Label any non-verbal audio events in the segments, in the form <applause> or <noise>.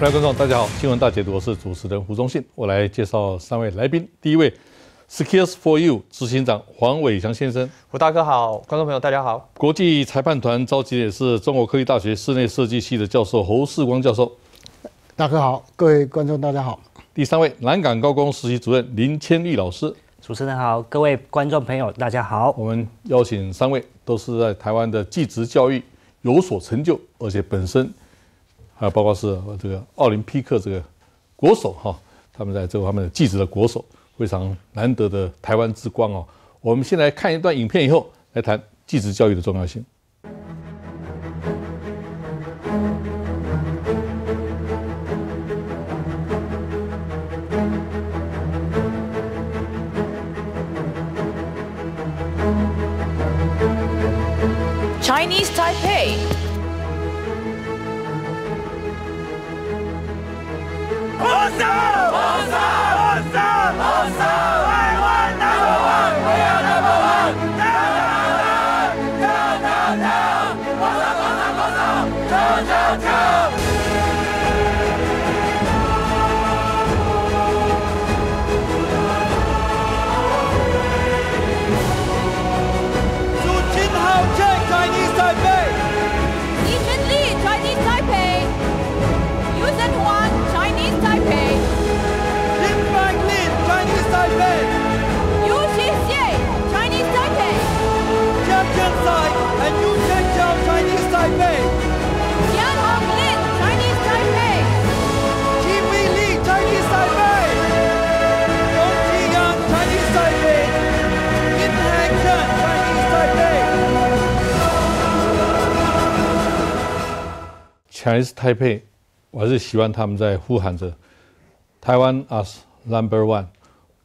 各位观众，大家好！新闻大解读，我是主持人胡忠信。我来介绍三位来宾。第一位，Skills for You 执行长黄伟翔先生，胡大哥好，观众朋友大家好。国际裁判团召集也是中国科技大学室内设计系的教授侯世光教授，大哥好，各位观众大家好。第三位，南港高工实习主任林千玉老师，主持人好，各位观众朋友大家好。我们邀请三位都是在台湾的技职教育有所成就，而且本身。啊，包括是这个奥林匹克这个国手哈，他们在这方面的继子的国手，非常难得的台湾之光哦。我们先来看一段影片，以后来谈继子教育的重要性。Chinese Taipei。Down, down, down! Chinese Taipei，我还是希望他们在呼喊着“台湾 as number one”，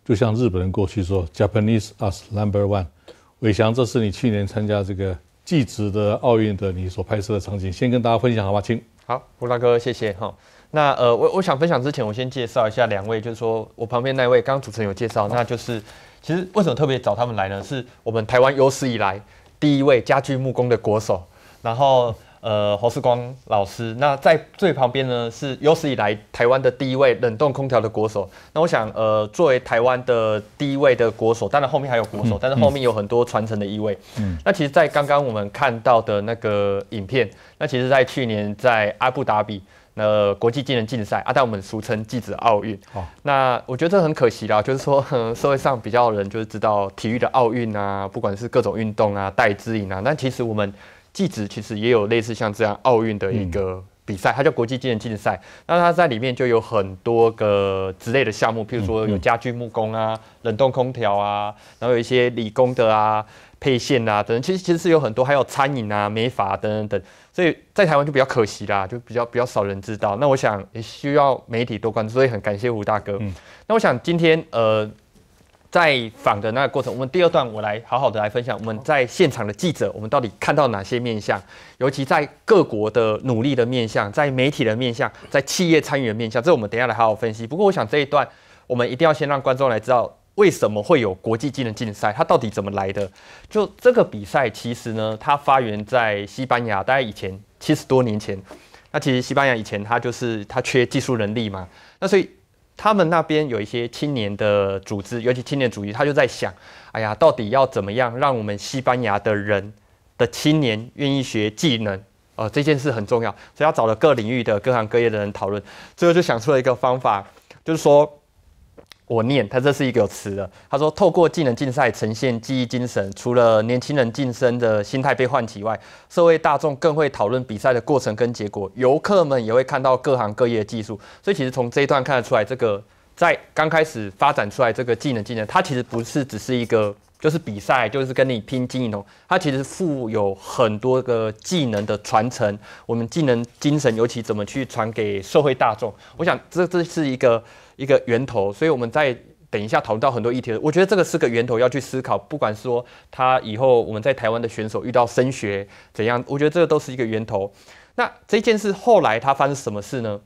就像日本人过去说 “Japanese as number one”。伟翔，这是你去年参加这个季值的奥运的你所拍摄的场景，先跟大家分享好吗？请。好，胡大哥，谢谢哈。那呃，我我想分享之前，我先介绍一下两位，就是说我旁边那位，刚刚主持人有介绍，那就是其实为什么特别找他们来呢？是我们台湾有史以来第一位家具木工的国手，然后。呃，侯世光老师，那在最旁边呢是有史以来台湾的第一位冷冻空调的国手。那我想，呃，作为台湾的第一位的国手，当然后面还有国手，但是后面有很多传承的意位。嗯。那其实，在刚刚我们看到的那个影片，那其实，在去年在阿布达比那国际技能竞赛，啊，但我们俗称记者奥运。哦。那我觉得很可惜啦，就是说，<laughs> 社会上比较人就是知道体育的奥运啊，不管是各种运动啊、带资以啊，但其实我们。季职其实也有类似像这样奥运的一个比赛，它叫国际技能竞赛。那它在里面就有很多个之类的项目，譬如说有家具木工啊、冷冻空调啊，然后有一些理工的啊、配线啊等等。其实其实是有很多，还有餐饮啊、美发等等等。所以在台湾就比较可惜啦，就比较比较少人知道。那我想也需要媒体多关注，所以很感谢吴大哥。嗯，那我想今天呃。在访的那个过程，我们第二段我来好好的来分享。我们在现场的记者，我们到底看到哪些面相？尤其在各国的努力的面相，在媒体的面相，在企业参与的面相，这我们等下来好好分析。不过我想这一段我们一定要先让观众来知道，为什么会有国际技能竞赛？它到底怎么来的？就这个比赛，其实呢，它发源在西班牙，大概以前七十多年前。那其实西班牙以前它就是它缺技术能力嘛，那所以。他们那边有一些青年的组织，尤其青年主义，他就在想：哎呀，到底要怎么样让我们西班牙的人的青年愿意学技能？呃，这件事很重要，所以他找了各领域的各行各业的人讨论，最后就想出了一个方法，就是说。我念他，这是一个词的。他说，透过技能竞赛呈现记忆精神，除了年轻人晋升的心态被唤起外，社会大众更会讨论比赛的过程跟结果，游客们也会看到各行各业的技术。所以，其实从这一段看得出来，这个在刚开始发展出来这个技能技能，它其实不是只是一个就是比赛，就是跟你拼技能，它其实富有很多个技能的传承，我们技能精神尤其怎么去传给社会大众。我想，这这是一个。一个源头，所以我们在等一下讨论到很多议题。我觉得这个是个源头要去思考，不管说他以后我们在台湾的选手遇到升学怎样，我觉得这个都是一个源头。那这件事后来他发生什么事呢？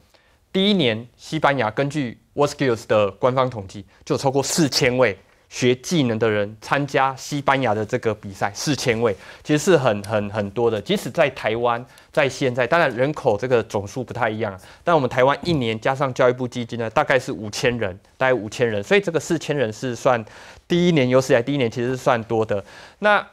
第一年，西班牙根据 v a s k i l l s 的官方统计，就超过四千位。学技能的人参加西班牙的这个比赛，四千位其实是很很很多的。即使在台湾，在现在，当然人口这个总数不太一样，但我们台湾一年加上教育部基金呢，大概是五千人，大概五千人。所以这个四千人是算第一年，优势，来第一年，其实是算多的。那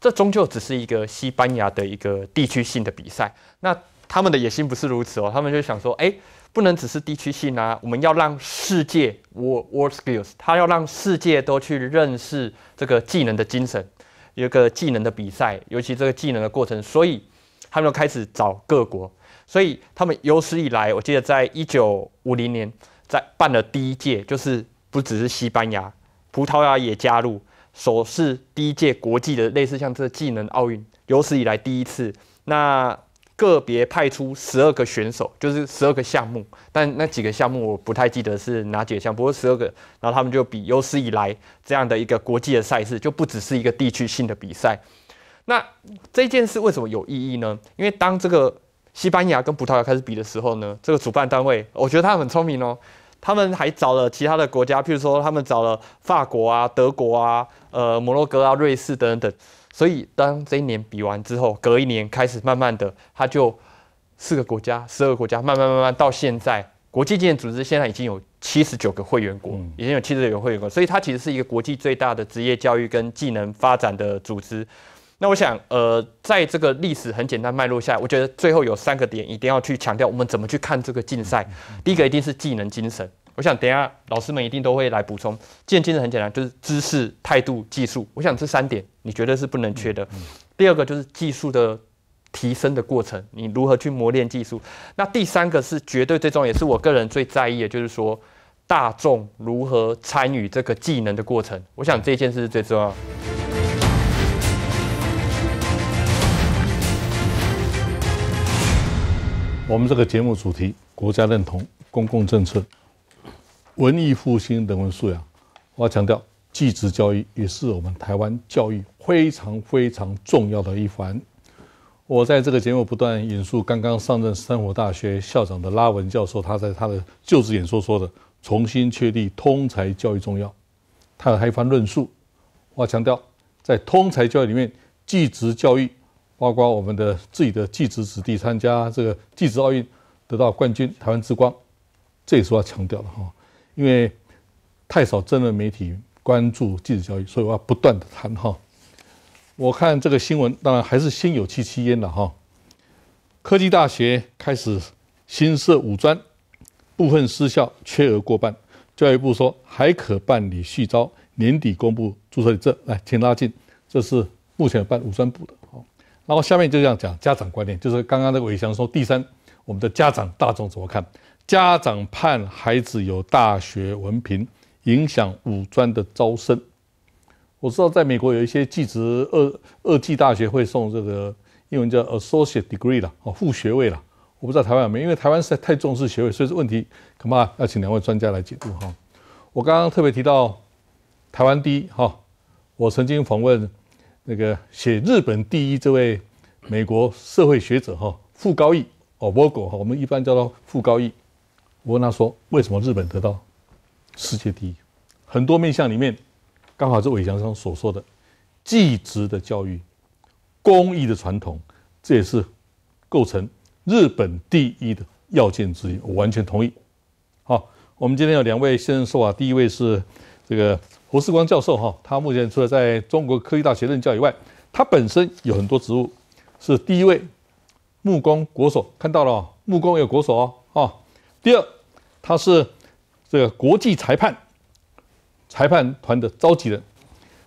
这终究只是一个西班牙的一个地区性的比赛。那他们的野心不是如此哦，他们就想说，哎。不能只是地区性啊！我们要让世界，World World Skills，他要让世界都去认识这个技能的精神，有个技能的比赛，尤其这个技能的过程，所以他们开始找各国，所以他们有史以来，我记得在一九五零年在办了第一届，就是不只是西班牙、葡萄牙也加入，首次第一届国际的类似像这个技能奥运，有史以来第一次。那个别派出十二个选手，就是十二个项目，但那几个项目我不太记得是哪几项。不过十二个，然后他们就比有史以来这样的一个国际的赛事，就不只是一个地区性的比赛。那这件事为什么有意义呢？因为当这个西班牙跟葡萄牙开始比的时候呢，这个主办单位我觉得他很聪明哦，他们还找了其他的国家，譬如说他们找了法国啊、德国啊、呃、摩洛哥啊、瑞士等等等。所以，当这一年比完之后，隔一年开始，慢慢的，它就四个国家，十二个国家，慢慢慢慢到现在，国际剑总组织现在已经有七十九个会员国，已经有七十九个会员国，所以它其实是一个国际最大的职业教育跟技能发展的组织。那我想，呃，在这个历史很简单脉络下，我觉得最后有三个点一定要去强调，我们怎么去看这个竞赛。第一个一定是技能精神。我想等一下老师们一定都会来补充。建技的很简单，就是知识、态度、技术。我想这三点你绝对是不能缺的。第二个就是技术的提升的过程，你如何去磨练技术？那第三个是绝对最重要，也是我个人最在意的，就是说大众如何参与这个技能的过程。我想这件事是最重要我们这个节目主题：国家认同、公共政策。文艺复兴等文素养，我要强调，继职教育也是我们台湾教育非常非常重要的一环。我在这个节目不断引述刚刚上任生活大学校长的拉文教授，他在他的就职演说说的，重新确立通才教育重要。他有还一番论述，我要强调，在通才教育里面，继职教育包括我们的自己的继值子弟参加这个继值奥运得到冠军，台湾之光，这也是我要强调的哈。因为太少，真的媒体关注继础教育，所以我要不断的谈哈。我看这个新闻，当然还是心有戚戚焉的哈。科技大学开始新设五专，部分私校缺额过半。教育部说还可办理续招，年底公布注册证。来，请拉近，这是目前办五专部的。好，然后下面就这样讲家长观念，就是刚刚那个伟翔说，第三，我们的家长大众怎么看？家长盼孩子有大学文凭，影响五专的招生。我知道在美国有一些技职二二 G 大学会送这个英文叫 Associate Degree 啦，哦副学位啦。我不知道台湾没，因为台湾实在太重视学位，所以问题恐怕要请两位专家来解读哈。我刚刚特别提到台湾第一哈，我曾经访问那个写日本第一这位美国社会学者哈傅高义哦 Vogel 哈，我们一般叫他傅高义。我跟他说，为什么日本得到世界第一？很多面向里面，刚好是韦强生所说的“继职的教育、公益的传统”，这也是构成日本第一的要件之一。我完全同意。好，我们今天有两位先生说啊，第一位是这个胡世光教授，哈，他目前除了在中国科技大学任教以外，他本身有很多职务，是第一位木工国手，看到了，木工有国手哦，好，第二。他是这个国际裁判裁判团的召集人，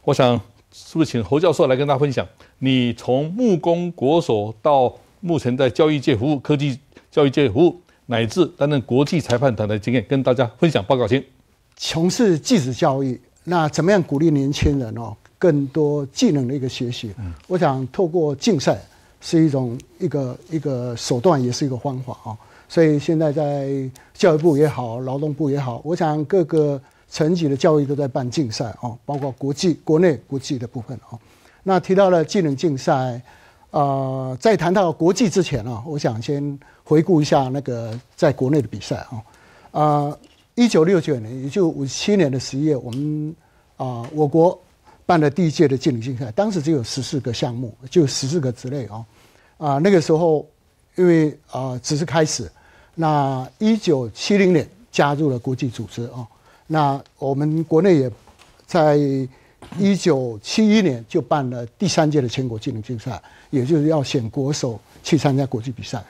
我想是不是请侯教授来跟大家分享你从木工国手到目前在教育界服务科技教育界服务乃至担任国际裁判团的经验，跟大家分享报告先。从事技职教育，那怎么样鼓励年轻人哦，更多技能的一个学习？嗯，我想透过竞赛是一种一个一个手段，也是一个方法啊。所以现在在教育部也好，劳动部也好，我想各个层级的教育都在办竞赛啊，包括国际、国内、国际的部分啊。那提到了技能竞赛，呃，在谈到国际之前啊，我想先回顾一下那个在国内的比赛啊。啊，一九六九年，也就五七年的十一月，我们啊，我国办了第一届的技能竞赛，当时只有十四个项目，就十四个之类啊。啊，那个时候因为啊，只是开始。那一九七零年加入了国际组织哦，那我们国内也在一九七一年就办了第三届的全国技能竞赛，也就是要选国手去参加国际比赛。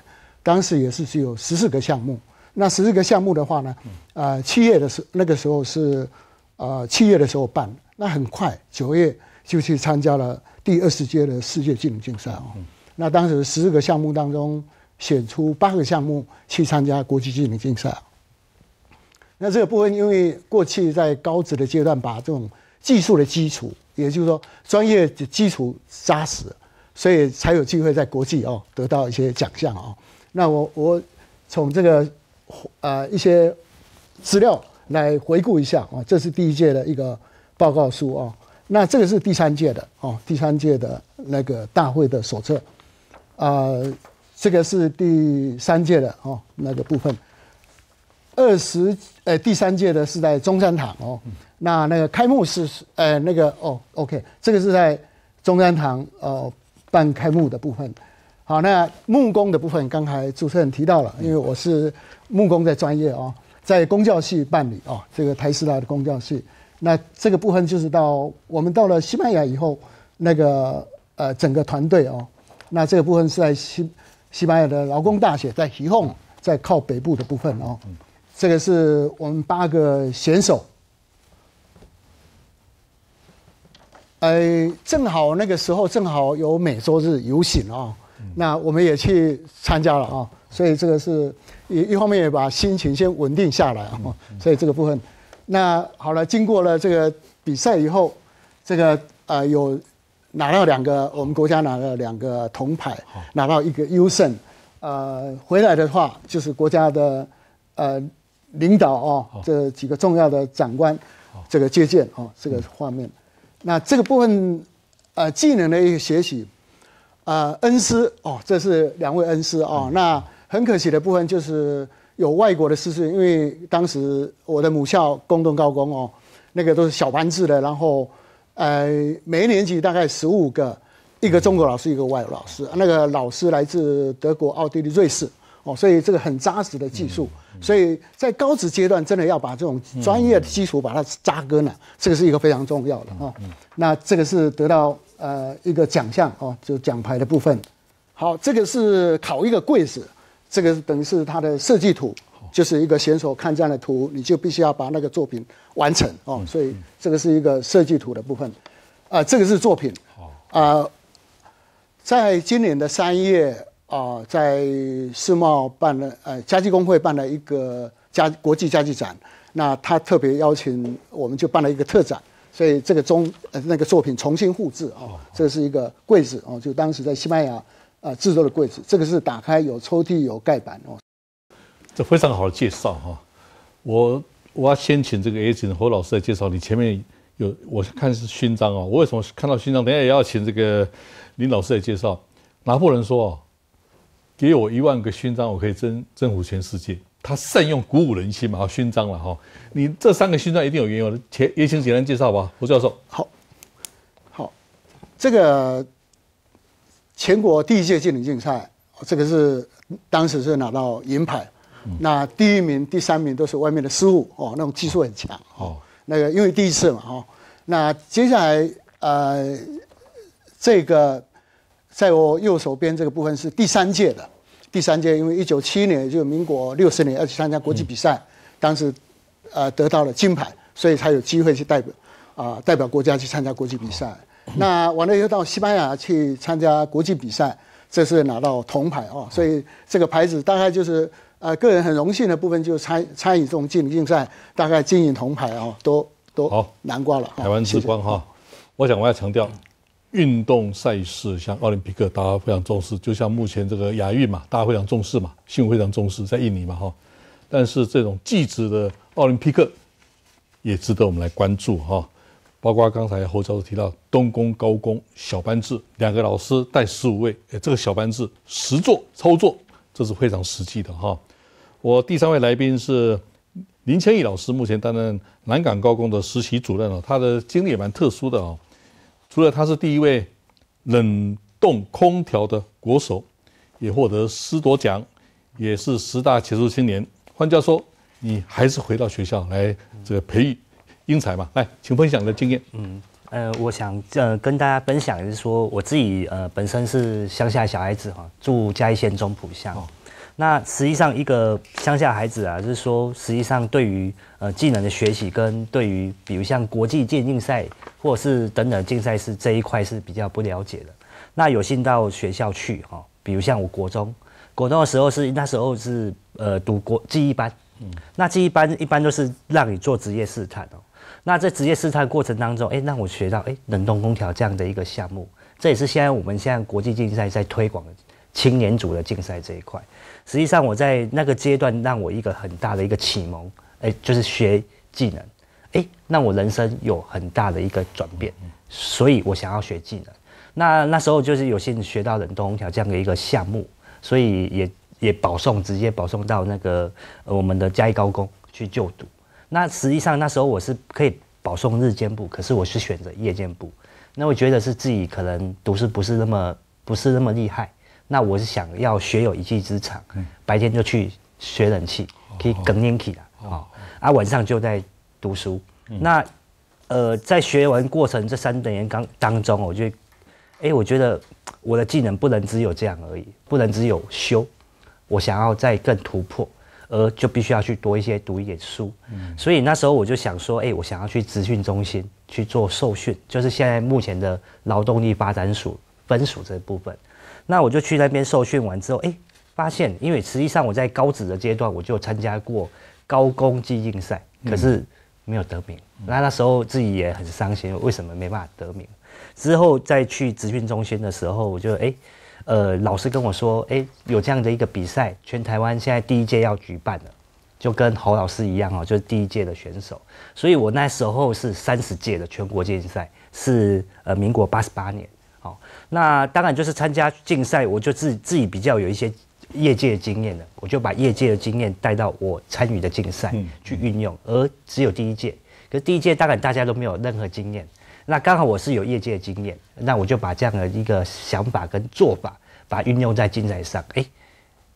当时也是只有十四个项目。那十四个项目的话呢，呃，七月的时那个时候是呃七月的时候办。那很快九月就去参加了第二十届的世界技能竞赛哦。那当时十四个项目当中。选出八个项目去参加国际技能竞赛那这个部分，因为过去在高职的阶段，把这种技术的基础，也就是说专业基础扎实，所以才有机会在国际哦得到一些奖项啊。那我我从这个呃一些资料来回顾一下啊，这是第一届的一个报告书啊。那这个是第三届的哦，第三届的那个大会的手册啊。这个是第三届的哦，那个部分。二十呃，第三届的是在中山堂哦。那那个开幕式呃，那个哦，OK，这个是在中山堂呃办开幕的部分。好，那木工的部分，刚才主持人提到了，因为我是木工的专业哦，在工教系办理哦，这个台师大的工教系。那这个部分就是到我们到了西班牙以后，那个呃整个团队哦，那这个部分是在西。西班牙的劳工大学在西贡，在靠北部的部分哦，这个是我们八个选手，哎，正好那个时候正好有每周日游行哦，那我们也去参加了啊，所以这个是一一方面也把心情先稳定下来啊，所以这个部分，那好了，经过了这个比赛以后，这个啊有。拿到两个，我们国家拿了两个铜牌，拿到一个优胜，呃，回来的话就是国家的，呃，领导哦，这几个重要的长官，这个接见哦，这个画面。那这个部分，呃，技能的一个学习，呃，恩师哦，这是两位恩师哦。那很可惜的部分就是有外国的师生，因为当时我的母校公东高工哦，那个都是小班制的，然后。呃，每一年级大概十五个，一个中国老师，一个外国老师。那个老师来自德国、奥地利、瑞士，哦，所以这个很扎实的技术。所以在高职阶段，真的要把这种专业的基础把它扎根了，这个是一个非常重要的哈。那这个是得到呃一个奖项哦，就奖牌的部分。好，这个是考一个柜子，这个等于是它的设计图。就是一个选手看这样的图，你就必须要把那个作品完成哦。所以这个是一个设计图的部分，啊，这个是作品。啊，在今年的三月啊，在世贸办了呃家具工会办了一个家国际家具展，那他特别邀请我们就办了一个特展，所以这个中那个作品重新复制哦，这是一个柜子哦，就当时在西班牙啊制作的柜子，这个是打开有抽屉有盖板哦。这非常好的介绍哈，我我要先请这个 A H 侯老师来介绍。你前面有我看是勋章哦，我为什么看到勋章？等下也要请这个林老师来介绍。拿破仑说：“给我一万个勋章，我可以征征服全世界。”他善用鼓舞人心嘛，勋章了哈。你这三个勋章一定有原的，前也请简单介绍吧，侯教授。好好，这个全国第一届技能竞赛，这个是当时是拿到银牌。那第一名、第三名都是外面的失误哦，那种技术很强哦。那个因为第一次嘛哦，那接下来呃，这个在我右手边这个部分是第三届的，第三届因为一九七年就民国六十年要去参加国际比赛，当时呃得到了金牌，所以才有机会去代表啊代表国家去参加国际比赛。那完了又到西班牙去参加国际比赛，这是拿到铜牌哦，所以这个牌子大概就是。呃，个人很荣幸的部分就参参与这种竞竞赛，大概金银铜牌哦，都都好南瓜了。台湾之光哈，我想我要强调，运动赛事像奥林匹克，大家非常重视，就像目前这个亚运嘛，大家非常重视嘛，新闻非常重视在印尼嘛哈。但是这种季实的奥林匹克也值得我们来关注哈。包括刚才侯教授提到，东工高工小班制，两个老师带十五位，哎，这个小班制十座操作。这是非常实际的哈，我第三位来宾是林千义老师，目前担任南港高工的实习主任哦，他的经历也蛮特殊的哦。除了他是第一位冷冻空调的国手，也获得师铎奖，也是十大杰出青年。方教授，你还是回到学校来这个培育英才嘛？来，请分享你的经验。嗯。呃，我想呃跟大家分享的是说，我自己呃本身是乡下小孩子哈，住嘉义县中埔乡。那实际上一个乡下孩子啊，就是说实际上对于呃技能的学习跟对于比如像国际健竞赛或者是等等竞赛是这一块是比较不了解的。那有幸到学校去哈，比如像我国中，国中的时候是那时候是呃读国记忆班，嗯，那记忆班一般都是让你做职业试探哦。那在职业试探过程当中，哎，让我学到哎冷冻空调这样的一个项目，这也是现在我们现在国际竞赛在推广青年组的竞赛这一块。实际上我在那个阶段让我一个很大的一个启蒙，哎，就是学技能，哎，让我人生有很大的一个转变，所以我想要学技能。那那时候就是有幸学到冷冻空调这样的一个项目，所以也也保送直接保送到那个我们的嘉义高工去就读。那实际上那时候我是可以保送日间部，可是我是选择夜间部。那我觉得是自己可能读书不是那么不是那么厉害。那我是想要学有一技之长，白天就去学冷气，可以更年起的啊，啊晚上就在读书。那呃在学完过程这三等年刚当中，我就得，哎，我觉得我的技能不能只有这样而已，不能只有修，我想要再更突破。而就必须要去多一些读一点书，所以那时候我就想说，哎，我想要去资训中心去做受训，就是现在目前的劳动力发展署分署这部分。那我就去那边受训完之后，哎，发现，因为实际上我在高职的阶段我就参加过高工技竞赛，可是没有得名。那那时候自己也很伤心，为什么没办法得名？之后再去资训中心的时候，我就哎。呃，老师跟我说，哎，有这样的一个比赛，全台湾现在第一届要举办了，就跟侯老师一样哦，就是第一届的选手。所以我那时候是三十届的全国竞赛，是呃民国八十八年。好，那当然就是参加竞赛，我就自自己比较有一些业界的经验了，我就把业界的经验带到我参与的竞赛去运用。而只有第一届，可是第一届当然大家都没有任何经验，那刚好我是有业界的经验，那我就把这样的一个想法跟做法。把它运用在金赛上，哎，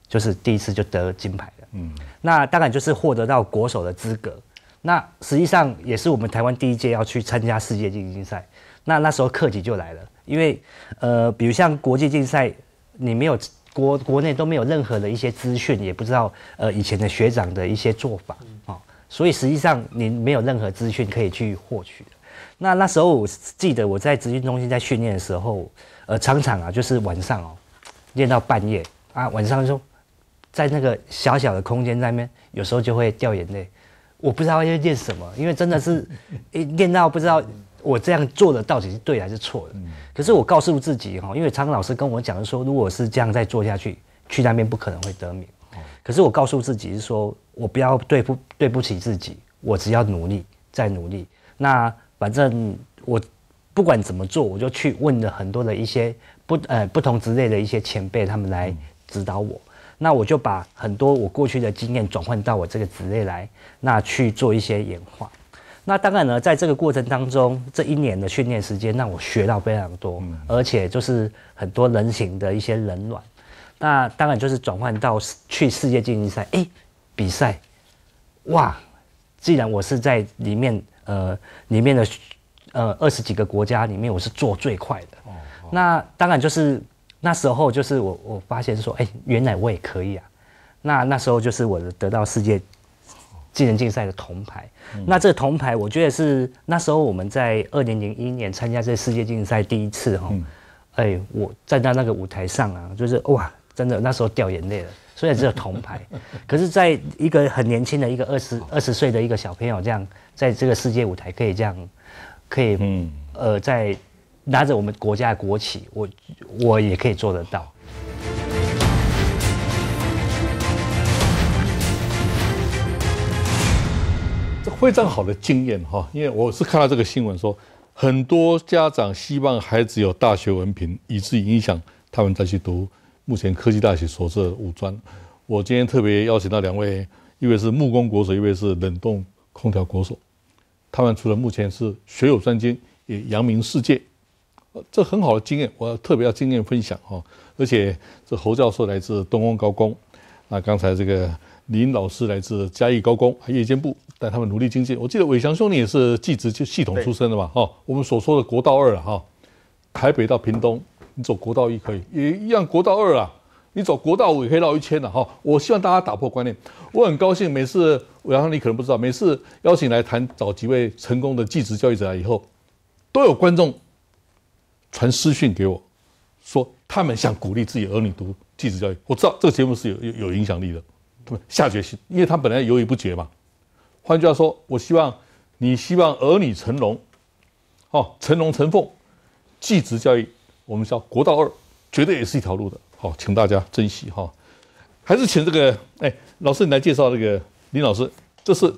就是第一次就得金牌了。嗯，那当然就是获得到国手的资格。那实际上也是我们台湾第一届要去参加世界竞技赛。那那时候课题就来了，因为呃，比如像国际竞赛，你没有国国内都没有任何的一些资讯，也不知道呃以前的学长的一些做法啊，所以实际上你没有任何资讯可以去获取的。那那时候我记得我在执行中心在训练的时候，呃，常常啊就是晚上哦。练到半夜啊，晚上就，在那个小小的空间那边，有时候就会掉眼泪。我不知道要练什么，因为真的是练 <laughs> 到不知道我这样做的到底是对还是错的。可是我告诉自己哈，因为苍老师跟我讲说，如果是这样再做下去，去那边不可能会得名。可是我告诉自己是说我不要对不对不起自己，我只要努力再努力。那反正我不管怎么做，我就去问了很多的一些。不呃，不同职类的一些前辈，他们来指导我，那我就把很多我过去的经验转换到我这个职类来，那去做一些演化。那当然呢，在这个过程当中，这一年的训练时间让我学到非常多，而且就是很多人情的一些冷暖。那当然就是转换到去世界竞技赛，哎，比赛，哇！既然我是在里面呃里面的呃二十几个国家里面，我是做最快的。那当然就是那时候，就是我我发现说，哎，原来我也可以啊。那那时候就是我的得到世界技能竞赛的铜牌。那这个铜牌，我觉得是那时候我们在二零零一年参加这世界竞赛第一次哦。哎，我站在那个舞台上啊，就是哇，真的那时候掉眼泪了。虽然只有铜牌，<laughs> 可是在一个很年轻的一个二十二十岁的一个小朋友这样，在这个世界舞台可以这样，可以呃在。拿着我们国家的国旗，我我也可以做得到。这非常好的经验哈，因为我是看到这个新闻说，很多家长希望孩子有大学文凭，以致影响他们再去读目前科技大学所设五专。我今天特别邀请到两位，一位是木工国手，一位是冷冻空调国手。他们除了目前是学有专精，也扬名世界。这很好的经验，我特别要经验分享哈。而且这侯教授来自东工高工，那刚才这个林老师来自嘉义高工夜间部，带他们努力精进。我记得伟翔兄弟也是技职就系统出身的嘛哈。我们所说的国道二啊哈，台北到屏东，你走国道一可以，也一样国道二啊，你走国道五也可以绕一圈的哈。我希望大家打破观念，我很高兴每次，然后你可能不知道，每次邀请来谈找几位成功的技职教育者以后，都有观众。传私讯给我，说他们想鼓励自己儿女读继子教育。我知道这个节目是有有有影响力的，他们下决心，因为他本来犹豫不决嘛。换句话说，我希望你希望儿女成龙，哦，成龙成凤，继子教育我们叫国道二，绝对也是一条路的。好，请大家珍惜哈。还是请这个哎，老师你来介绍这个林老师，这是。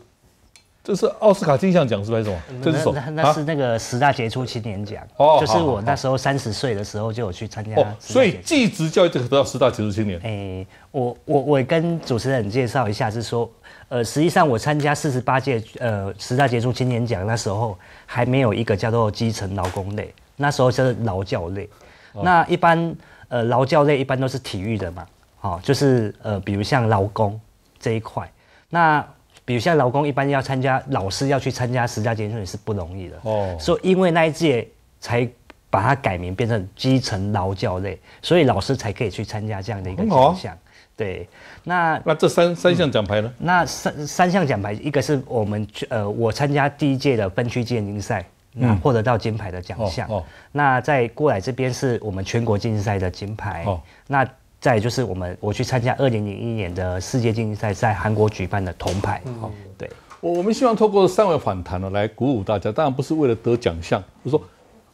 这是奥斯卡金像奖是还是什么？这是什么？那是那个十大杰出青年奖。哦，就是我那时候三十岁的时候就有去参加。哦，所以继职教育就可以得到十大杰出青年。哎，我我我跟主持人介绍一下，是说，呃，实际上我参加四十八届呃十大杰出青年奖那时候还没有一个叫做基层劳工类，那时候叫劳教类。那一般呃劳教类一般都是体育的嘛，好，就是呃比如像劳工这一块，那。比如像老公一般要参加，老师要去参加十佳尖子也是不容易的。哦。所以因为那一届才把它改名变成基层劳教类，所以老师才可以去参加这样的一个奖项。对。那那这三三项奖牌呢？那三三项奖牌，一个是我们呃我参加第一届的分区健英赛，那获得到金牌的奖项。哦。那在过来这边是我们全国竞赛的金牌。哦。那。再就是我们我去参加二零零一年的世界竞技赛，在韩国举办的铜牌。好，对，我我们希望透过三位反弹呢，来鼓舞大家，当然不是为了得奖项。就是说，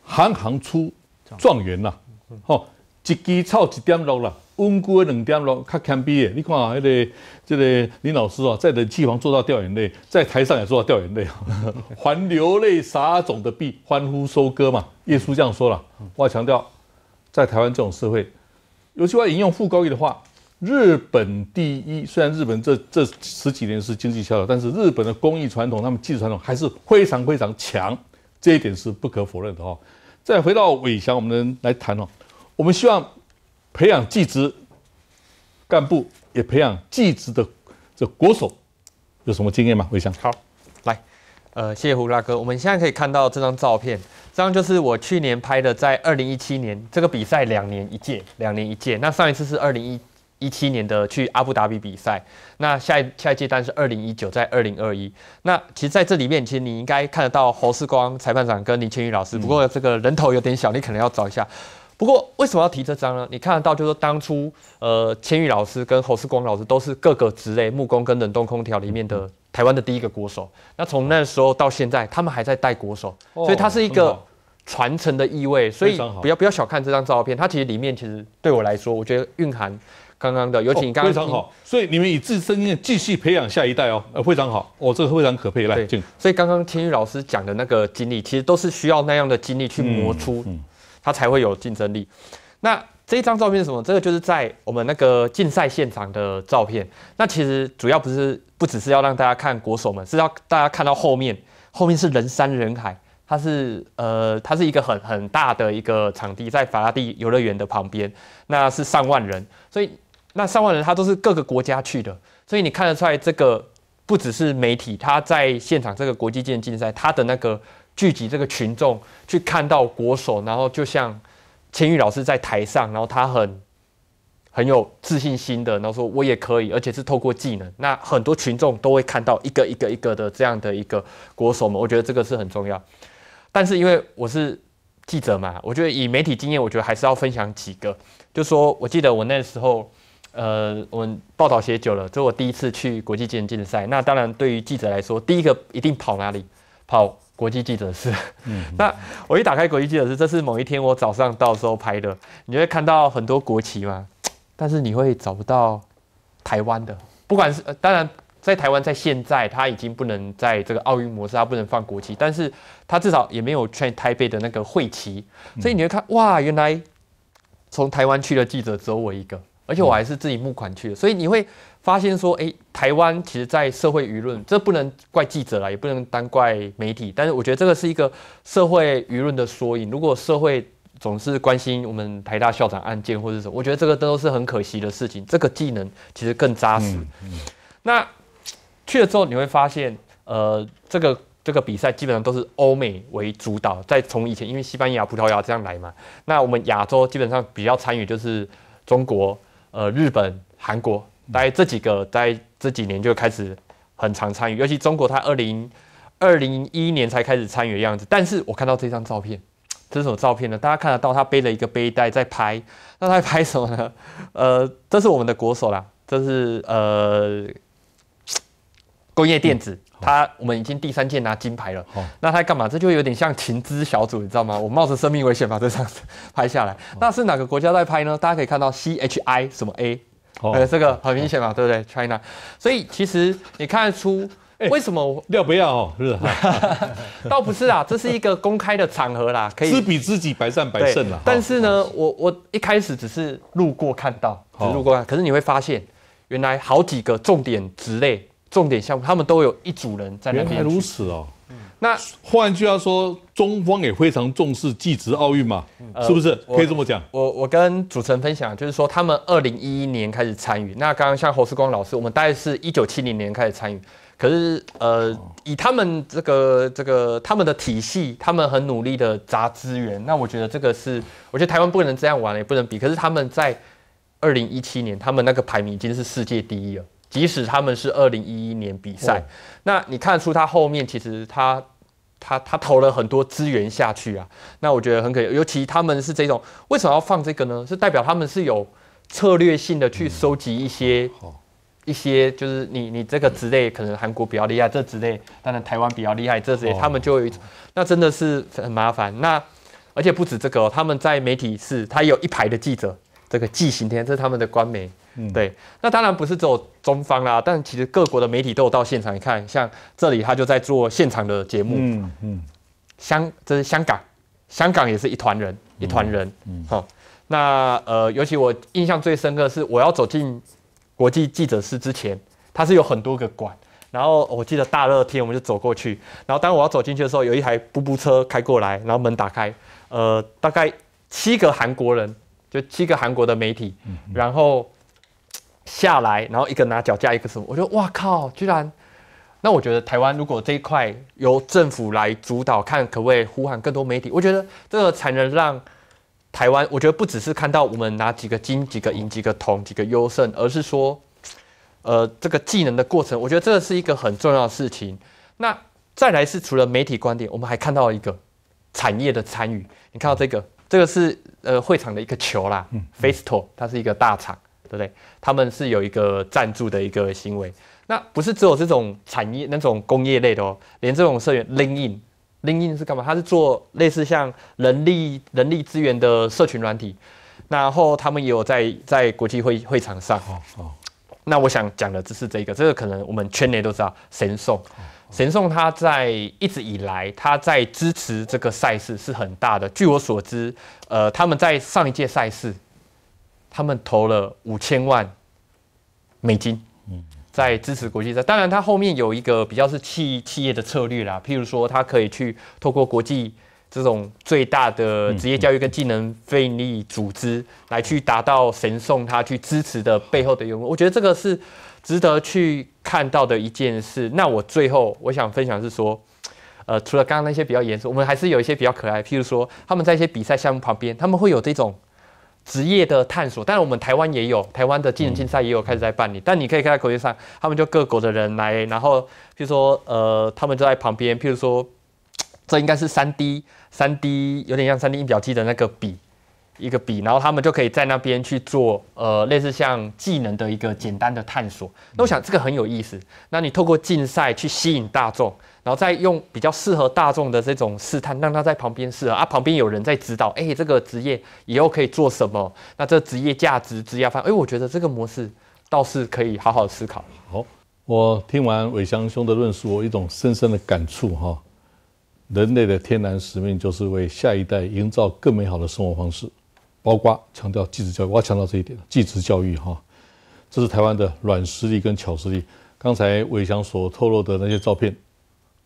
行行出状元啦，好，一枝草一点露了，温故而能点露，看堪比诶。你看啊，那个这个林老师啊，在冷气房做到掉眼泪，在台上也做到掉眼泪啊，还 <laughs> 流泪撒种的币，欢呼收割嘛。耶稣这样说了，我要强调，在台湾这种社会。尤其要引用傅高义的话，日本第一。虽然日本这这十几年是经济萧条，但是日本的工艺传统，他们技术传统还是非常非常强，这一点是不可否认的哦。再回到伟翔，我们来谈哦。我们希望培养技职干部，也培养技职的这国手，有什么经验吗？伟翔好。呃，谢谢胡大哥。我们现在可以看到这张照片，这张就是我去年拍的，在二零一七年这个比赛两年一届，两年一届。那上一次是二零一七年的去阿布达比比赛，那下下一届单是二零一九，在二零二一。那其实在这里面，其实你应该看得到侯世光裁判长跟林千羽老师，不过这个人头有点小，你可能要找一下。不过为什么要提这张呢？你看得到，就是当初呃，千玉老师跟侯世光老师都是各个职类木工跟冷冻空调里面的台湾的第一个国手。那从那时候到现在，他们还在带国手，所以它是一个传承的意味。所以不要不要小看这张照片，它其实里面其实对我来说，我觉得蕴含刚刚的有你刚刚非常好。所以你们以自身验继续培养下一代哦，呃非常好哦，这个非常可佩来所以刚刚千玉老师讲的那个经历，其实都是需要那样的经历去磨出。它才会有竞争力。那这张照片是什么？这个就是在我们那个竞赛现场的照片。那其实主要不是不只是要让大家看国手们，是要大家看到后面，后面是人山人海。它是呃，它是一个很很大的一个场地，在法拉第游乐园的旁边。那是上万人，所以那上万人他都是各个国家去的。所以你看得出来，这个不只是媒体，他在现场这个国际剑竞赛他的那个。聚集这个群众去看到国手，然后就像千玉老师在台上，然后他很很有自信心的，然后说我也可以，而且是透过技能。那很多群众都会看到一个一个一个的这样的一个国手们，我觉得这个是很重要。但是因为我是记者嘛，我觉得以媒体经验，我觉得还是要分享几个。就说，我记得我那时候，呃，我们报道写久了，这是我第一次去国际健竞赛。那当然，对于记者来说，第一个一定跑哪里跑。国际记者室，嗯，那我一打开国际记者室，这是某一天我早上到时候拍的，你会看到很多国旗嘛，但是你会找不到台湾的，不管是当然在台湾，在现在它已经不能在这个奥运模式，它不能放国旗，但是它至少也没有 c a n 台北的那个会旗，所以你会看，哇，原来从台湾去的记者只有我一个，而且我还是自己募款去的，所以你会。发现说，哎，台湾其实，在社会舆论，这不能怪记者啦，也不能单怪媒体，但是我觉得这个是一个社会舆论的缩影。如果社会总是关心我们台大校长案件或者什么，我觉得这个都是很可惜的事情。这个技能其实更扎实。那去了之后，你会发现，呃，这个这个比赛基本上都是欧美为主导，再从以前因为西班牙、葡萄牙这样来嘛。那我们亚洲基本上比较参与就是中国、呃，日本、韩国。在这几个，在这几年就开始很常参与，尤其中国，它二零二零一年才开始参与的样子。但是我看到这张照片，这是什么照片呢？大家看得到，他背了一个背带在拍，那他在拍什么呢？呃，这是我们的国手啦，这是呃工业电子，他我们已经第三件拿金牌了。那他在干嘛？这就有点像情资小组，你知道吗？我冒着生命危险把这张 <laughs> 拍下来。那是哪个国家在拍呢？大家可以看到 C H I 什么 A。呃，这个很明显嘛，对不对？China，所以其实你看得出为什么料不要样哦，日 <laughs> 倒不是啊，这是一个公开的场合啦，可以知彼知己，百战百胜啦。但是呢，我我一开始只是路过看到，只路过，看，可是你会发现，原来好几个重点职类。重点项目，他们都有一组人在那边。原来如此哦。那换句话说，中方也非常重视继职奥运嘛？是不是？可以这么讲。我我跟主持人分享，就是说他们二零一一年开始参与。那刚刚像侯世光老师，我们大概是一九七零年开始参与。可是呃，以他们这个这个他们的体系，他们很努力的砸资源。那我觉得这个是，我觉得台湾不能这样玩，也不能比。可是他们在二零一七年，他们那个排名已经是世界第一了。即使他们是二零一一年比赛，那你看出他后面其实他他他投了很多资源下去啊，那我觉得很可以，尤其他们是这种，为什么要放这个呢？是代表他们是有策略性的去收集一些一些，就是你你这个之类，可能韩国比较厉害，这之类，当然台湾比较厉害，这些他们就那真的是很麻烦。那而且不止这个，他们在媒体室，他有一排的记者，这个纪行天，这是他们的官媒。对，那当然不是只有中方啦，但其实各国的媒体都有到现场。你看，像这里他就在做现场的节目。嗯嗯。香这是香港，香港也是一团人，一团人。嗯。好，那呃，尤其我印象最深刻是，我要走进国际记者室之前，它是有很多个馆，然后我记得大热天我们就走过去，然后当我要走进去的时候，有一台布布车开过来，然后门打开，呃，大概七个韩国人，就七个韩国的媒体，然后。下来，然后一个拿脚架，一个什么？我觉得哇靠，居然！那我觉得台湾如果这一块由政府来主导，看可不可以呼喊更多媒体？我觉得这个才能让台湾。我觉得不只是看到我们拿几个金、几个银、几个铜、几个优胜，而是说，呃，这个技能的过程，我觉得这个是一个很重要的事情。那再来是除了媒体观点，我们还看到一个产业的参与。你看到这个，这个是呃会场的一个球啦，Face 嗯 To，它是一个大厂。对不对？他们是有一个赞助的一个行为。那不是只有这种产业那种工业类的哦，连这种社员 Lingin，Lingin 是干嘛？他是做类似像人力人力资源的社群软体。然后他们也有在在国际会会场上。哦哦。那我想讲的只是这个，这个可能我们圈内都知道，神送。神送他在一直以来他在支持这个赛事是很大的。据我所知，呃，他们在上一届赛事。他们投了五千万美金，在支持国际赛。当然，它后面有一个比较是企企业的策略啦。譬如说，它可以去透过国际这种最大的职业教育跟技能费力组织，来去达到神送它去支持的背后的用户。我觉得这个是值得去看到的一件事。那我最后我想分享是说，呃，除了刚刚那些比较严肃，我们还是有一些比较可爱。譬如说，他们在一些比赛项目旁边，他们会有这种。职业的探索，但然我们台湾也有，台湾的技能竞赛也有开始在办理。但你可以看国际上，他们就各国的人来，然后譬如说呃，他们就在旁边，譬如说，<tsk> 这应该是三 D，三 D 有点像三 D 印表机的那个笔，一个笔，然后他们就可以在那边去做呃类似像技能的一个简单的探索。那我想这个很有意思。那你透过竞赛去吸引大众。然后再用比较适合大众的这种试探，让他在旁边试啊，旁边有人在指导，哎，这个职业以后可以做什么？那这职业价值、职业范，哎，我觉得这个模式倒是可以好好思考。好，我听完伟翔兄的论述，我一种深深的感触哈。人类的天然使命就是为下一代营造更美好的生活方式，包括强调继职教，育，我要强调这一点，继职教育哈，这是台湾的软实力跟巧实力。刚才伟翔所透露的那些照片。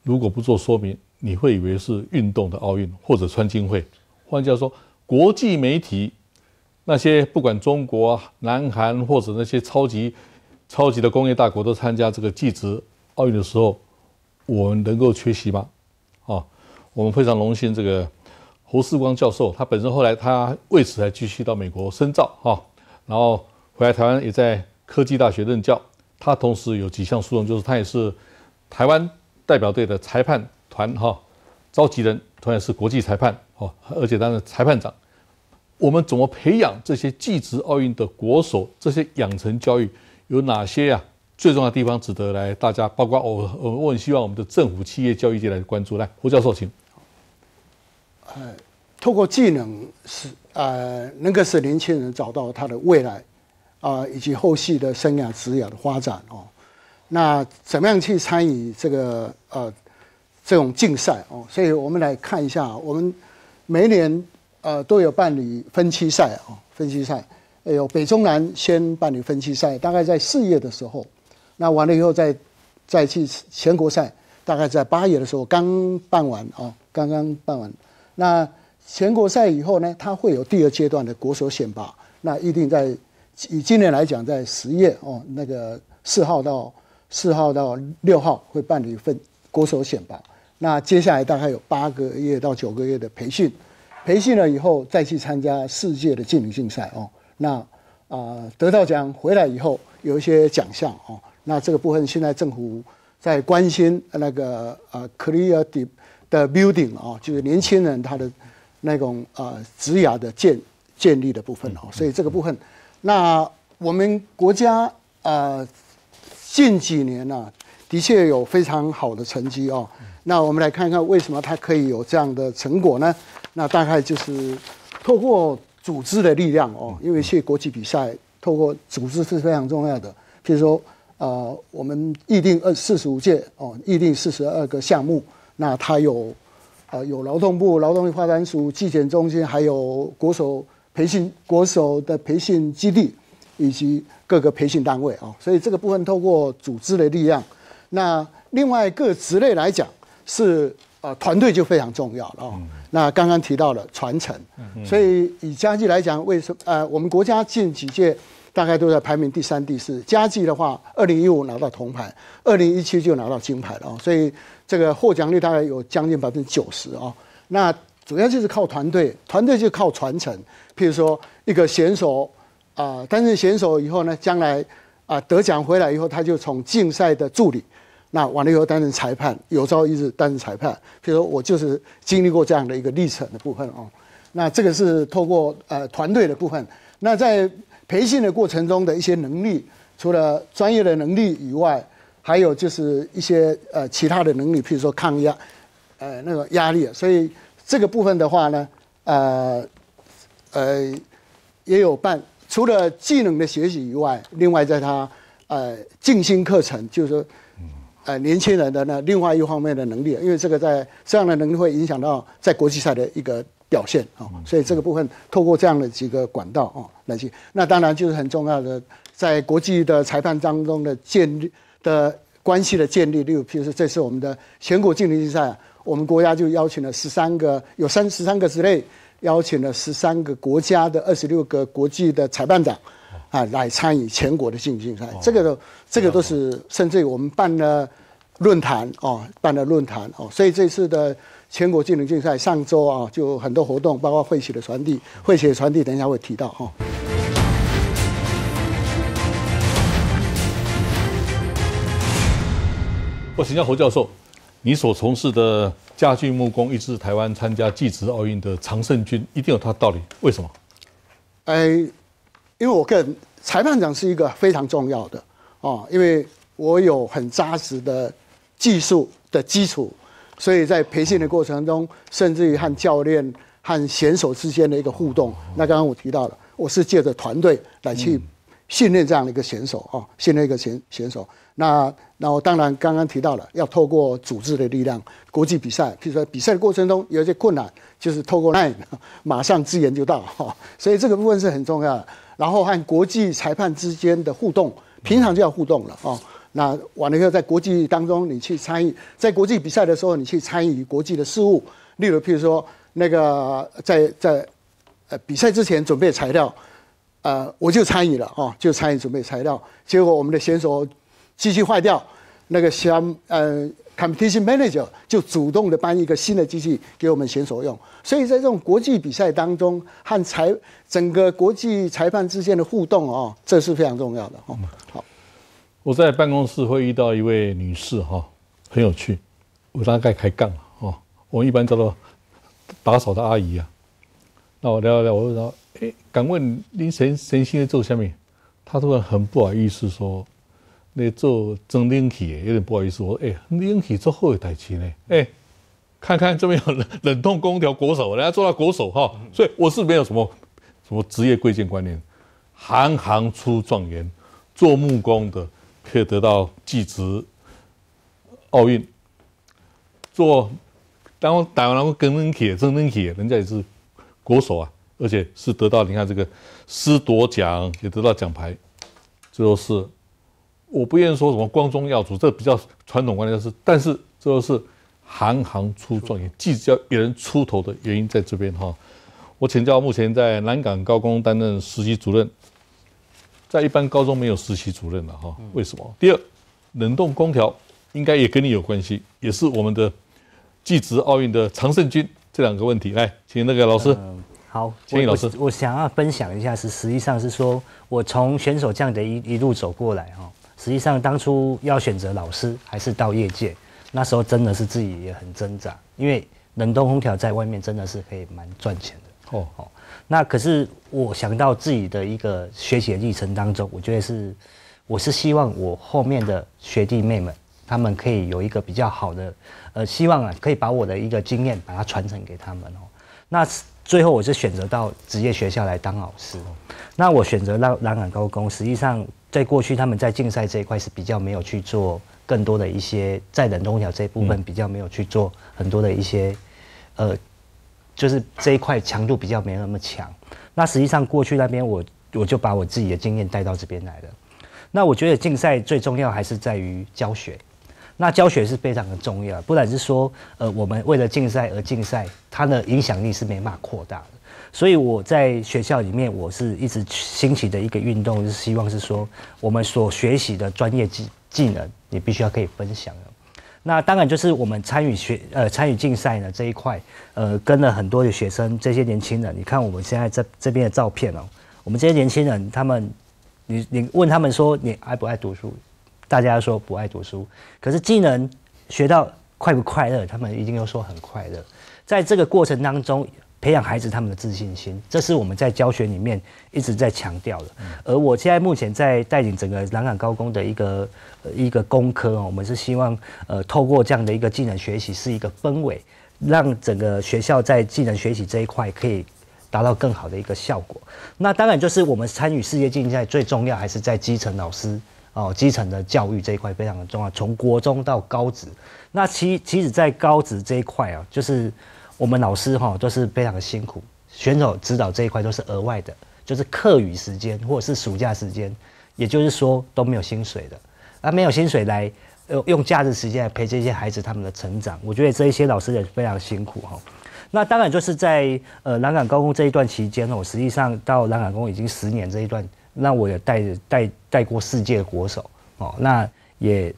如果不做说明，你会以为是运动的奥运或者川金会。换句话说，国际媒体那些不管中国、南韩或者那些超级、超级的工业大国都参加这个季值奥运的时候，我们能够缺席吗？啊，我们非常荣幸。这个侯世光教授，他本身后来他为此还继续到美国深造哈，然后回来台湾也在科技大学任教。他同时有几项殊荣，就是他也是台湾。代表队的裁判团哈，召集人同样是国际裁判哦，而且担任裁判长。我们怎么培养这些既执奥运的国手？这些养成教育有哪些呀？最重要的地方值得来大家，包括我，我很希望我们的政府、企业、教育界来关注。来，胡教授，请。呃，透过技能，是呃，能够使年轻人找到他的未来，啊，以及后续的生涯、职业的发展哦。那怎么样去参与这个呃这种竞赛哦？所以我们来看一下，我们每一年呃都有办理分区赛哦，分区赛，有北中南先办理分区赛，大概在四月的时候，那完了以后再再去全国赛，大概在八月的时候刚办完哦，刚刚办完。那全国赛以后呢，它会有第二阶段的国手选拔，那一定在以今年来讲在十月哦，那个四号到。四号到六号会办理一份国手选拔，那接下来大概有八个月到九个月的培训，培训了以后再去参加世界的健击竞赛哦。那啊得到奖回来以后有一些奖项哦。那这个部分现在政府在关心那个呃 career 的 building 哦，就是年轻人他的那种呃职涯的建建立的部分哦。所以这个部分，那我们国家啊。近几年呢，的确有非常好的成绩哦。那我们来看看为什么它可以有这样的成果呢？那大概就是透过组织的力量哦，因为去国际比赛，透过组织是非常重要的。譬如说，呃，我们预定二四十五届哦，预定四十二个项目。那它有，呃，有劳动部劳动力发展署、纪检中心，还有国手培训国手的培训基地。以及各个培训单位啊，所以这个部分透过组织的力量。那另外各职类来讲，是呃团队就非常重要了哦。那刚刚提到了传承，所以以家计来讲，为什么呃我们国家近几届大概都在排名第三、第四。佳绩的话，二零一五拿到铜牌，二零一七就拿到金牌了哦。所以这个获奖率大概有将近百分之九十哦。那主要就是靠团队，团队就靠传承。譬如说一个选手。啊，担任选手以后呢，将来啊得奖回来以后，他就从竞赛的助理，那完了以后担任裁判，有朝一日担任裁判。比如说我就是经历过这样的一个历程的部分哦。那这个是透过呃团队的部分，那在培训的过程中的一些能力，除了专业的能力以外，还有就是一些呃其他的能力，譬如说抗压，呃那个压力。所以这个部分的话呢，呃呃也有办。除了技能的学习以外，另外在他呃静心课程，就是说，呃年轻人的那另外一方面的能力，因为这个在这样的能力会影响到在国际赛的一个表现啊，所以这个部分透过这样的几个管道啊来去，那当然就是很重要的，在国际的裁判当中的建立的关系的建立，例如，譬如说这次我们的全国竞技赛，我们国家就邀请了十三个，有三十三个之内。邀请了十三个国家的二十六个国际的裁判长，啊，来参与全国的竞技竞赛。这个，这个都是甚至于我们办了论坛，哦，办了论坛，哦，所以这次的全国技能竞赛，上周啊，就很多活动，包括会旗的传递，会旗的传递，等一下会提到，哦。我请教侯教授。你所从事的家具木工，一直是台湾参加季值奥运的常胜军，一定有他的道理。为什么？哎，因为我个人，裁判长是一个非常重要的啊，因为我有很扎实的技术的基础，所以在培训的过程中，甚至于和教练和选手之间的一个互动。那刚刚我提到了，我是借着团队来去。训练这样的一个选手啊，训练一个选选手。那然后当然刚刚提到了，要透过组织的力量，国际比赛，譬如说比赛的过程中有一些困难，就是透过 line <laughs> 马上支援就到哈，所以这个部分是很重要的。然后和国际裁判之间的互动，平常就要互动了哦。那完了以后，在国际当中你去参与，在国际比赛的时候你去参与国际的事务，例如譬如说那个在在呃比赛之前准备材料。呃，我就参与了哦，就参与准备材料。结果我们的选手机器坏掉，那个像呃，competition manager 就主动的搬一个新的机器给我们选手用。所以在这种国际比赛当中，和裁整个国际裁判之间的互动哦，这是非常重要的哦。好，我在办公室会遇到一位女士哈，很有趣，我大概开杠了哦。我一般叫做打扫的阿姨啊，那我聊聊，我说。哎，敢问您神神仙在做什么？”他突然很不好意思说，那做蒸冷气，有点不好意思。我说，哎，冷气做好有代志呢。哎，看看这边有冷冷冻空调国手，人家做到国手哈，所以我是没有什么什么职业贵贱观念，行行出状元，做木工的可以得到继职奥运，做当我打完了个蒸冷气，蒸冷气人家也是国手啊。而且是得到你看这个师铎奖，也得到奖牌，最后是我不愿意说什么光宗耀祖，这比较传统观念是，但是最后是行行出状元，即使要有人出头的原因在这边哈。我请教目前在南港高工担任实习主任，在一般高中没有实习主任了哈，为什么？第二，冷冻空调应该也跟你有关系，也是我们的继职奥运的常胜军。这两个问题来，请那个老师。好，金老师，我想要分享一下，是实际上是说我从选手这样的一一路走过来哈。实际上当初要选择老师还是到业界，那时候真的是自己也很挣扎，因为冷冻空调在外面真的是可以蛮赚钱的哦。那可是我想到自己的一个学习的历程当中，我觉得是我是希望我后面的学弟妹们，他们可以有一个比较好的，呃，希望啊可以把我的一个经验把它传承给他们哦。那。最后我是选择到职业学校来当老师，那我选择到蓝港高工，实际上在过去他们在竞赛这一块是比较没有去做更多的一些，在冷冻桥这一部分比较没有去做很多的一些，呃，就是这一块强度比较没那么强。那实际上过去那边我我就把我自己的经验带到这边来了。那我觉得竞赛最重要还是在于教学。那教学是非常的重要，不然是说，呃，我们为了竞赛而竞赛，它的影响力是没办法扩大的。所以我在学校里面，我是一直兴起的一个运动，是希望是说，我们所学习的专业技技能，你必须要可以分享那当然就是我们参与学，呃，参与竞赛呢这一块，呃，跟了很多的学生，这些年轻人，你看我们现在这这边的照片哦，我们这些年轻人，他们，你你问他们说，你爱不爱读书？大家说不爱读书，可是技能学到快不快乐？他们一定又说很快乐。在这个过程当中，培养孩子他们的自信心，这是我们在教学里面一直在强调的。而我现在目前在带领整个兰港高工的一个一个工科哦，我们是希望呃透过这样的一个技能学习，是一个氛围，让整个学校在技能学习这一块可以达到更好的一个效果。那当然就是我们参与世界竞赛，最重要还是在基层老师。哦，基层的教育这一块非常的重要，从国中到高职，那其其实，在高职这一块啊，就是我们老师哈，都是非常的辛苦，选手指导这一块都是额外的，就是课余时间或者是暑假时间，也就是说都没有薪水的，那没有薪水来用假日时间来陪这些孩子他们的成长，我觉得这一些老师也非常辛苦哈。那当然就是在呃南港高工这一段期间哦，实际上到南港工已经十年这一段。那我也带带带过世界国手哦，那也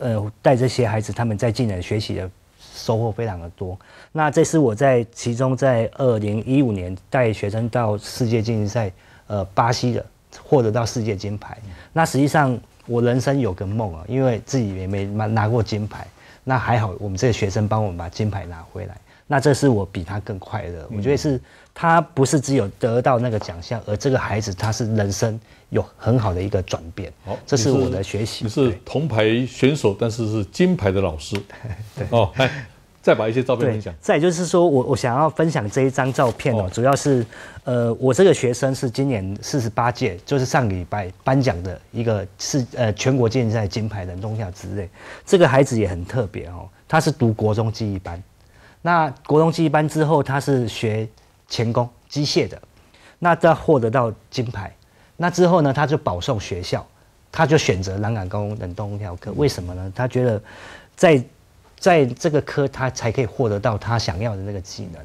呃带这些孩子他们在进来学习的收获非常的多。那这是我在其中在二零一五年带学生到世界竞技赛呃巴西的获得到世界金牌。那实际上我人生有个梦啊，因为自己也没拿拿过金牌，那还好我们这个学生帮我们把金牌拿回来。那这是我比他更快乐。我觉得是，他不是只有得到那个奖项，而这个孩子他是人生有很好的一个转变。好，这是我的学习。你是铜牌选手，但是是金牌的老师。<laughs> 对哦，哎，再把一些照片分享。再就是说我我想要分享这一张照片哦，主要是，呃，我这个学生是今年四十八届，就是上礼拜颁奖的一个是呃全国竞赛金牌的中校之类。这个孩子也很特别哦，他是读国中记忆班。那国中一班之后，他是学钳工机械的，那他获得到金牌，那之后呢，他就保送学校，他就选择蓝港高工冷冻空调科。为什么呢？他觉得在在这个科他才可以获得到他想要的那个技能。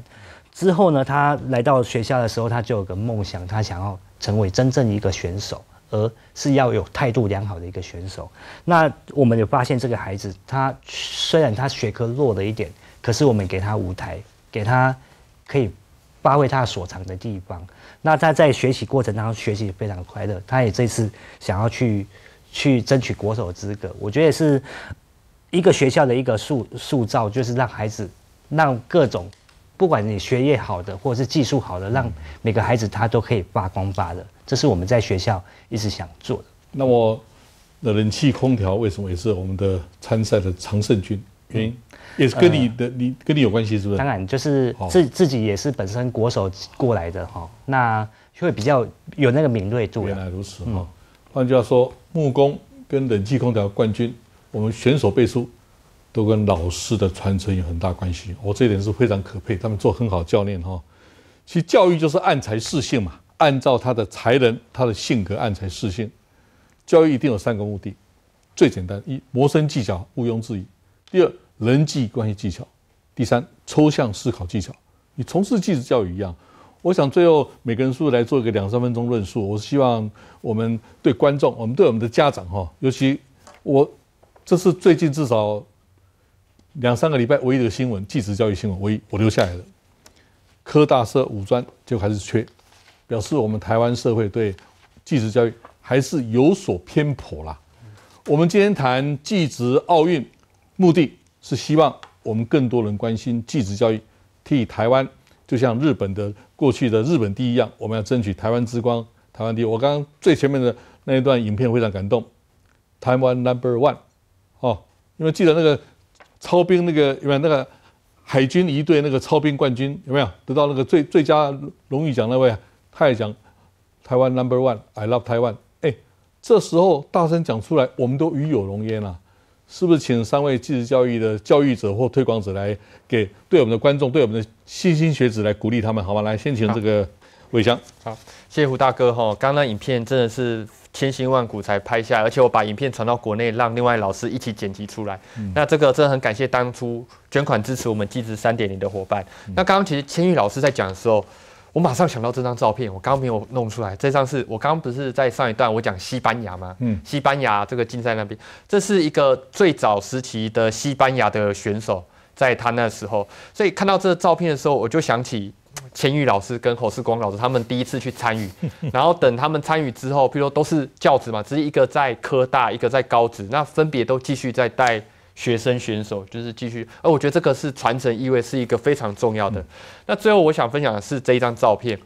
之后呢，他来到学校的时候，他就有个梦想，他想要成为真正一个选手，而是要有态度良好的一个选手。那我们有发现这个孩子，他虽然他学科弱了一点。可是我们给他舞台，给他可以发挥他所长的地方。那他在学习过程当中，学习非常快乐。他也这次想要去去争取国手资格。我觉得是一个学校的一个塑塑造，就是让孩子让各种不管你学业好的或者是技术好的，让每个孩子他都可以发光发热。这是我们在学校一直想做的。那我那冷气空调为什么也是我们的参赛的常胜军？原因也是跟你的你跟你有关系，是不是？当然，就是自自己也是本身国手过来的哈，那会比较有那个敏锐度。原来如此哈。换句话说，木工跟冷气空调冠军，我们选手背书都跟老师的传承有很大关系。我这点是非常可佩，他们做很好教练哈。其实教育就是按才施性嘛，按照他的才能、他的性格，按才施性。教育一定有三个目的，最简单一磨生技巧，毋庸置疑。第二，人际关系技巧；第三，抽象思考技巧。你从事技术教育一样，我想最后每个人是来做一个两三分钟论述。我希望我们对观众，我们对我们的家长哈，尤其我，这是最近至少两三个礼拜唯一的新闻，技职教育新闻，唯一我留下来的。科大社五专就还是缺，表示我们台湾社会对技职教育还是有所偏颇啦。我们今天谈技职奥运。目的是希望我们更多人关心继子教育，替台湾，就像日本的过去的日本第一样，我们要争取台湾之光，台湾第一。我刚刚最前面的那一段影片非常感动，台湾 Number One 哦，因为记得那个超兵那个有没有那个海军一队那个超兵冠军有没有得到那个最最佳荣誉奖那位，他也讲台湾 Number One，I love Taiwan。这时候大声讲出来，我们都与有荣焉了。是不是请三位继智教育的教育者或推广者来给对我们的观众、对我们的新兴学子来鼓励他们？好吗？来，先请这个伟翔。好，谢谢胡大哥哈。刚刚影片真的是千辛万苦才拍下，而且我把影片传到国内，让另外老师一起剪辑出来。那这个真的很感谢当初捐款支持我们机制三点零的伙伴。那刚刚其实千玉老师在讲的时候。我马上想到这张照片，我刚刚没有弄出来。这张是我刚刚不是在上一段我讲西班牙吗？嗯，西班牙这个竞赛那边，这是一个最早时期的西班牙的选手，在他那时候，所以看到这照片的时候，我就想起千玉老师跟侯世光老师他们第一次去参与，<laughs> 然后等他们参与之后，譬如说都是教职嘛，只是一个在科大，一个在高职，那分别都继续在带。学生选手就是继续，而我觉得这个是传承意味，是一个非常重要的。那最后我想分享的是这一张照片，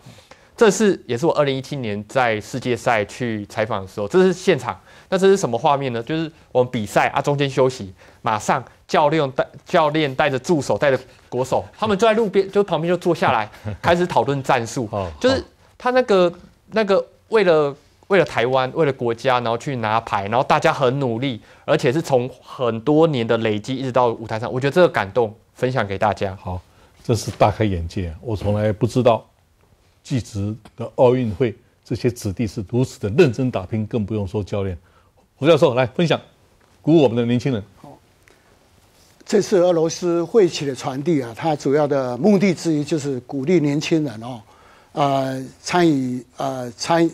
这是也是我二零一七年在世界赛去采访的时候，这是现场。那这是什么画面呢？就是我们比赛啊，中间休息，马上教练带教练带着助手带着国手，他们就在路边就旁边就坐下来，开始讨论战术。<laughs> 就是他那个那个为了。为了台湾，为了国家，然后去拿牌，然后大家很努力，而且是从很多年的累积，一直到舞台上。我觉得这个感动，分享给大家。好，真是大开眼界，我从来不知道，既值的奥运会这些子弟是如此的认真打拼，更不用说教练胡教授来分享，鼓舞我们的年轻人。好，这次俄罗斯会旗的传递啊，它主要的目的之一就是鼓励年轻人哦，呃，参与，呃，参。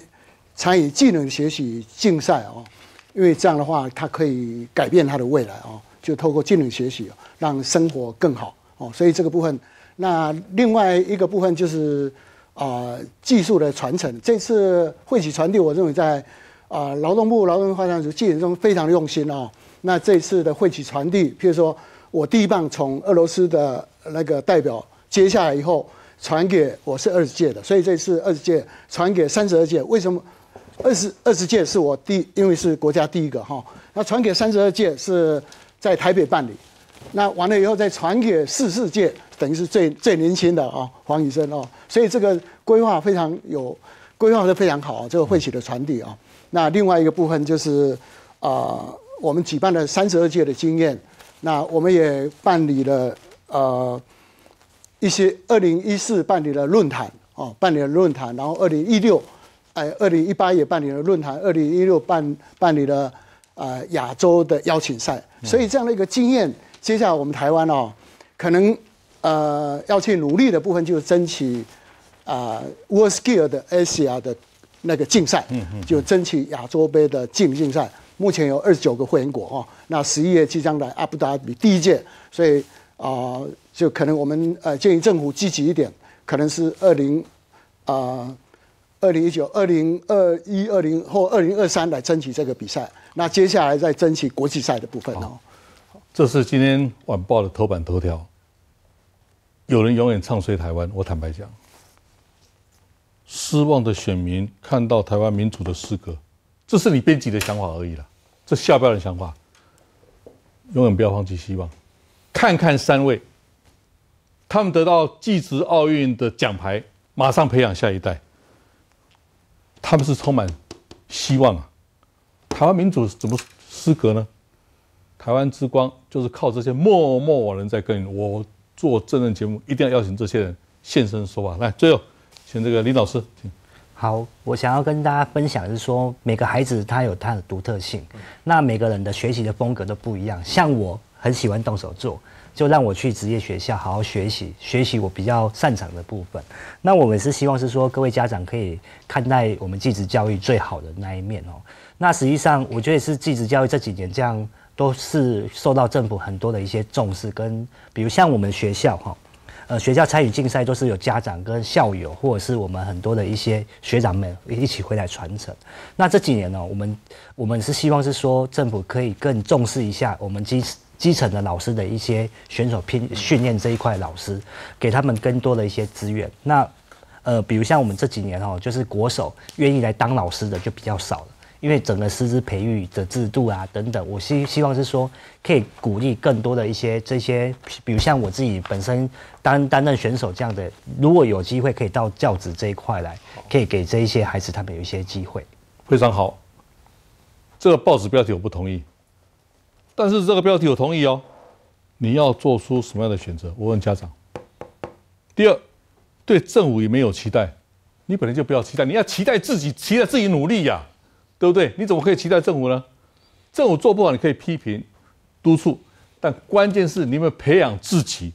参与技能学习竞赛哦，因为这样的话，它可以改变他的未来哦，就透过技能学习让生活更好哦。所以这个部分，那另外一个部分就是啊技术的传承。这次会企传递，我认为在啊劳动部劳动发展局记者中非常用心啊。那这次的会企传递，譬如说我第一棒从俄罗斯的那个代表接下来以后，传给我是二十届的，所以这次二十届传给三十二届，为什么？二十二十届是我第，因为是国家第一个哈，那传给三十二届是在台北办理，那完了以后再传给四十四届，等于是最最年轻的啊，黄宇生哦，所以这个规划非常有，规划是非常好这个会企的传递啊。那另外一个部分就是啊，我们举办了三十二届的经验，那我们也办理了呃一些二零一四办理了论坛啊，办理了论坛，然后二零一六。哎，二零一八也办理了论坛，二零一六办办理了呃亚洲的邀请赛，所以这样的一个经验，接下来我们台湾哦，可能呃要去努力的部分就是争取啊 World Skill 的 Asia 的那个竞赛，嗯嗯，就争取亚洲杯的竞竞赛。目前有二十九个会员国哦，那十一月即将来阿布达比第一届，所以啊，就可能我们呃建议政府积极一点，可能是二零啊。二零一九、二零二一、二零或二零二三来争取这个比赛，那接下来再争取国际赛的部分哦。这是今天晚报的头版头条。有人永远唱衰台湾，我坦白讲，失望的选民看到台湾民主的失格，这是你编辑的想法而已了，这下标的想法。永远不要放弃希望，看看三位，他们得到继职奥运的奖牌，马上培养下一代。他们是充满希望啊！台湾民主怎么失格呢？台湾之光就是靠这些默默人在耕耘。我做政论节目，一定要邀请这些人现身说法。来，最后请这个林老师。好，我想要跟大家分享是说，每个孩子他有他的独特性，那每个人的学习的风格都不一样。像我很喜欢动手做。就让我去职业学校好好学习，学习我比较擅长的部分。那我们是希望是说，各位家长可以看待我们继职教育最好的那一面哦。那实际上，我觉得是继职教育这几年这样都是受到政府很多的一些重视，跟比如像我们学校哈，呃，学校参与竞赛都是有家长跟校友或者是我们很多的一些学长们一起回来传承。那这几年呢，我们我们是希望是说，政府可以更重视一下我们寄基层的老师的一些选手拼训练这一块，老师给他们更多的一些资源。那呃，比如像我们这几年哦，就是国手愿意来当老师的就比较少了，因为整个师资培育的制度啊等等，我希希望是说可以鼓励更多的一些这些，比如像我自己本身担担任选手这样的，如果有机会可以到教职这一块来，可以给这一些孩子他们有一些机会。非常好，这个报纸标题我不同意。但是这个标题我同意哦，你要做出什么样的选择？我问家长。第二，对政府也没有期待，你本来就不要期待，你要期待自己，期待自己努力呀，对不对？你怎么可以期待政府呢？政府做不好，你可以批评、督促，但关键是你有没有培养自己。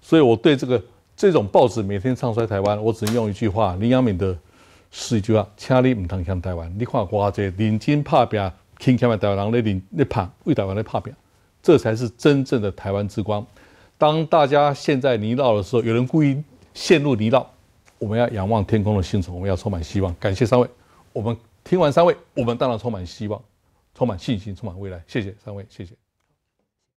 所以我对这个这种报纸每天唱衰台湾，我只能用一句话：林阳敏的一句话，请你唔通像台湾，你看我这认真怕片。听台湾台湾的领那怕为台湾的怕表，这才是真正的台湾之光。当大家现在泥淖的时候，有人故意陷入泥淖，我们要仰望天空的星辰，我们要充满希望。感谢三位，我们听完三位，我们当然充满希望，充满信心，充满未来。谢谢三位，谢谢。